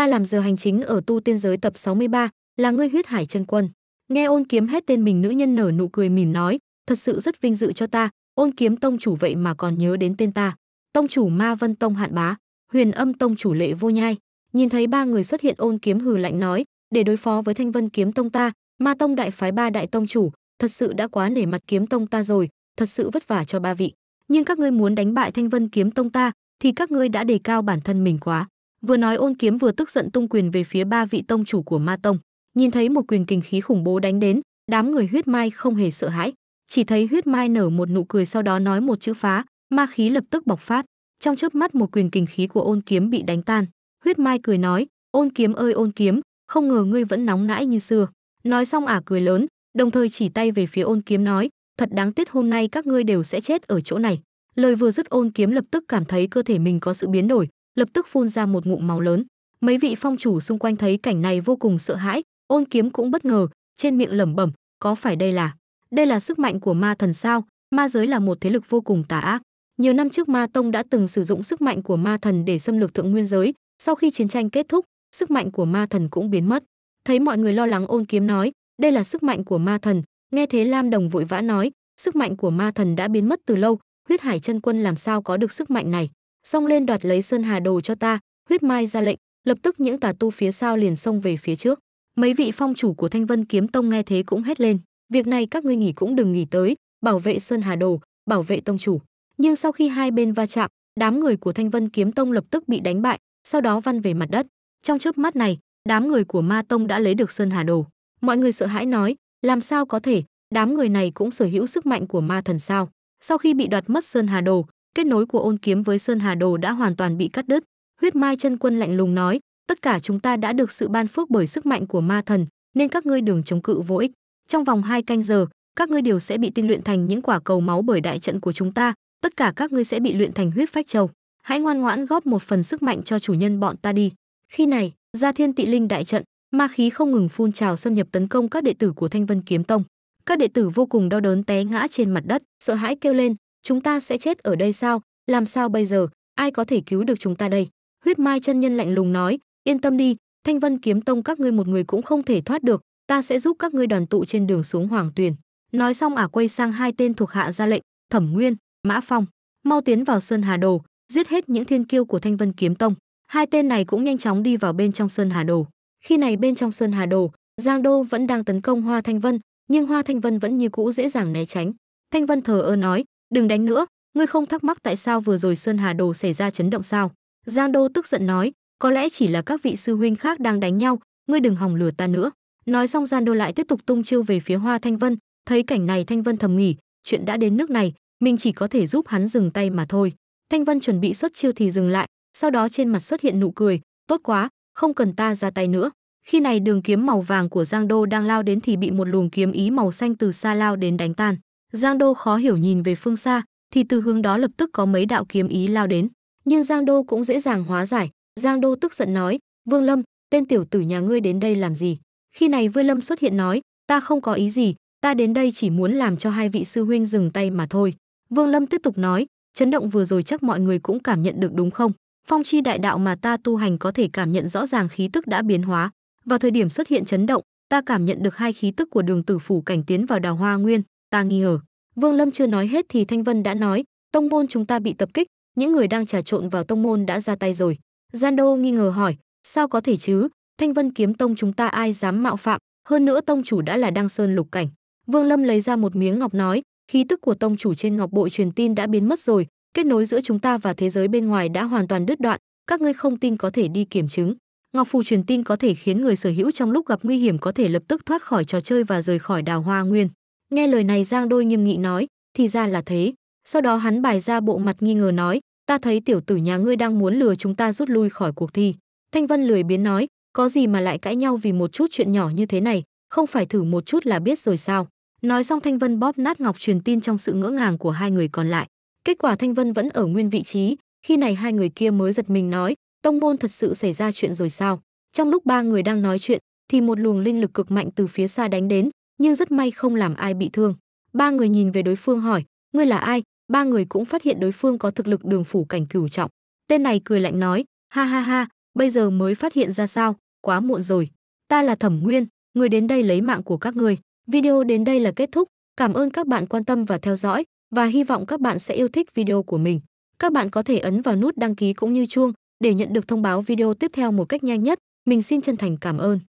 ta làm giờ hành chính ở tu tiên giới tập 63, là ngươi huyết hải chân quân. Nghe ôn kiếm hét tên mình nữ nhân nở nụ cười mỉm nói, thật sự rất vinh dự cho ta, ôn kiếm tông chủ vậy mà còn nhớ đến tên ta. Tông chủ ma vân tông hạn bá, huyền âm tông chủ lệ vô nhai. Nhìn thấy ba người xuất hiện ôn kiếm hừ lạnh nói, để đối phó với thanh vân kiếm tông ta, ma tông đại phái ba đại tông chủ, thật sự đã quá nể mặt kiếm tông ta rồi, thật sự vất vả cho ba vị. Nhưng các ngươi muốn đánh bại thanh vân kiếm tông ta, thì các ngươi đã đề cao bản thân mình quá. Vừa nói ôn kiếm vừa tức giận tung quyền về phía ba vị tông chủ của ma tông. Nhìn thấy một quyền kình khí khủng bố đánh đến, đám người huyết mai không hề sợ hãi. Chỉ thấy huyết mai nở một nụ cười sau đó nói một chữ phá, ma khí lập tức bộc phát. Trong chớp mắt một quyền kình khí của ôn kiếm bị đánh tan. Huyết mai cười nói, ôn kiếm ơi ôn kiếm, không ngờ ngươi vẫn nóng nãi như xưa. Nói xong ả cười lớn, đồng thời chỉ tay về phía ôn kiếm nói, thật đáng tiếc hôm nay các ngươi đều sẽ chết ở chỗ này. Lời vừa dứt ôn kiếm lập tức cảm thấy cơ thể mình có sự biến đổi, lập tức phun ra một ngụm máu lớn. Mấy vị phong chủ xung quanh thấy cảnh này vô cùng sợ hãi, Ôn Kiếm cũng bất ngờ, trên miệng lẩm bẩm, có phải đây là, đây là sức mạnh của ma thần sao? Ma giới là một thế lực vô cùng tà ác. Nhiều năm trước Ma tông đã từng sử dụng sức mạnh của ma thần để xâm lược thượng nguyên giới, sau khi chiến tranh kết thúc, sức mạnh của ma thần cũng biến mất. Thấy mọi người lo lắng Ôn Kiếm nói, đây là sức mạnh của ma thần, nghe thế Lam Đồng vội vã nói, sức mạnh của ma thần đã biến mất từ lâu, huyết hải chân quân làm sao có được sức mạnh này xông lên đoạt lấy sơn hà đồ cho ta huyết mai ra lệnh lập tức những tà tu phía sau liền xông về phía trước mấy vị phong chủ của thanh vân kiếm tông nghe thế cũng hét lên việc này các ngươi nghỉ cũng đừng nghỉ tới bảo vệ sơn hà đồ bảo vệ tông chủ nhưng sau khi hai bên va chạm đám người của thanh vân kiếm tông lập tức bị đánh bại sau đó văn về mặt đất trong chớp mắt này đám người của ma tông đã lấy được sơn hà đồ mọi người sợ hãi nói làm sao có thể đám người này cũng sở hữu sức mạnh của ma thần sao sau khi bị đoạt mất sơn hà đồ Kết nối của ôn kiếm với Sơn Hà Đồ đã hoàn toàn bị cắt đứt. Huyết Mai chân quân lạnh lùng nói, tất cả chúng ta đã được sự ban phước bởi sức mạnh của ma thần, nên các ngươi đường chống cự vô ích. Trong vòng hai canh giờ, các ngươi đều sẽ bị tinh luyện thành những quả cầu máu bởi đại trận của chúng ta, tất cả các ngươi sẽ bị luyện thành huyết phách châu. Hãy ngoan ngoãn góp một phần sức mạnh cho chủ nhân bọn ta đi. Khi này, gia thiên tị linh đại trận, ma khí không ngừng phun trào xâm nhập tấn công các đệ tử của Thanh Vân Kiếm Tông. Các đệ tử vô cùng đau đớn té ngã trên mặt đất, sợ hãi kêu lên, chúng ta sẽ chết ở đây sao làm sao bây giờ ai có thể cứu được chúng ta đây huyết mai chân nhân lạnh lùng nói yên tâm đi thanh vân kiếm tông các ngươi một người cũng không thể thoát được ta sẽ giúp các ngươi đoàn tụ trên đường xuống hoàng tuyền nói xong ả quay sang hai tên thuộc hạ ra lệnh thẩm nguyên mã phong mau tiến vào sơn hà đồ giết hết những thiên kiêu của thanh vân kiếm tông hai tên này cũng nhanh chóng đi vào bên trong sơn hà đồ khi này bên trong sơn hà đồ giang đô vẫn đang tấn công hoa thanh vân nhưng hoa thanh vân vẫn như cũ dễ dàng né tránh thanh vân thờ ơ nói đừng đánh nữa ngươi không thắc mắc tại sao vừa rồi sơn hà đồ xảy ra chấn động sao giang đô tức giận nói có lẽ chỉ là các vị sư huynh khác đang đánh nhau ngươi đừng hòng lừa ta nữa nói xong giang đô lại tiếp tục tung chiêu về phía hoa thanh vân thấy cảnh này thanh vân thầm nghỉ chuyện đã đến nước này mình chỉ có thể giúp hắn dừng tay mà thôi thanh vân chuẩn bị xuất chiêu thì dừng lại sau đó trên mặt xuất hiện nụ cười tốt quá không cần ta ra tay nữa khi này đường kiếm màu vàng của giang đô đang lao đến thì bị một luồng kiếm ý màu xanh từ xa lao đến đánh tan Giang Đô khó hiểu nhìn về phương xa, thì từ hướng đó lập tức có mấy đạo kiếm ý lao đến. Nhưng Giang Đô cũng dễ dàng hóa giải, Giang Đô tức giận nói, Vương Lâm, tên tiểu tử nhà ngươi đến đây làm gì? Khi này Vương Lâm xuất hiện nói, ta không có ý gì, ta đến đây chỉ muốn làm cho hai vị sư huynh dừng tay mà thôi. Vương Lâm tiếp tục nói, chấn động vừa rồi chắc mọi người cũng cảm nhận được đúng không? Phong chi đại đạo mà ta tu hành có thể cảm nhận rõ ràng khí tức đã biến hóa. Vào thời điểm xuất hiện chấn động, ta cảm nhận được hai khí tức của đường tử phủ cảnh tiến vào đào hoa nguyên Ta nghi ngờ. Vương Lâm chưa nói hết thì Thanh Vân đã nói, tông môn chúng ta bị tập kích, những người đang trà trộn vào tông môn đã ra tay rồi. Gian Đô nghi ngờ hỏi, sao có thể chứ? Thanh Vân kiếm tông chúng ta ai dám mạo phạm, hơn nữa tông chủ đã là đăng sơn lục cảnh. Vương Lâm lấy ra một miếng ngọc nói, khí tức của tông chủ trên ngọc bội truyền tin đã biến mất rồi, kết nối giữa chúng ta và thế giới bên ngoài đã hoàn toàn đứt đoạn, các ngươi không tin có thể đi kiểm chứng. Ngọc phù truyền tin có thể khiến người sở hữu trong lúc gặp nguy hiểm có thể lập tức thoát khỏi trò chơi và rời khỏi Đào Hoa Nguyên. Nghe lời này Giang Đôi nghiêm nghị nói, thì ra là thế. Sau đó hắn bày ra bộ mặt nghi ngờ nói, ta thấy tiểu tử nhà ngươi đang muốn lừa chúng ta rút lui khỏi cuộc thi. Thanh Vân lười biến nói, có gì mà lại cãi nhau vì một chút chuyện nhỏ như thế này, không phải thử một chút là biết rồi sao. Nói xong Thanh Vân bóp nát ngọc truyền tin trong sự ngỡ ngàng của hai người còn lại. Kết quả Thanh Vân vẫn ở nguyên vị trí, khi này hai người kia mới giật mình nói, tông môn thật sự xảy ra chuyện rồi sao. Trong lúc ba người đang nói chuyện, thì một luồng linh lực cực mạnh từ phía xa đánh đến, nhưng rất may không làm ai bị thương. Ba người nhìn về đối phương hỏi, ngươi là ai? Ba người cũng phát hiện đối phương có thực lực đường phủ cảnh cửu trọng. Tên này cười lạnh nói, ha ha ha, bây giờ mới phát hiện ra sao, quá muộn rồi. Ta là Thẩm Nguyên, người đến đây lấy mạng của các người. Video đến đây là kết thúc. Cảm ơn các bạn quan tâm và theo dõi và hy vọng các bạn sẽ yêu thích video của mình. Các bạn có thể ấn vào nút đăng ký cũng như chuông để nhận được thông báo video tiếp theo một cách nhanh nhất. Mình xin chân thành cảm ơn.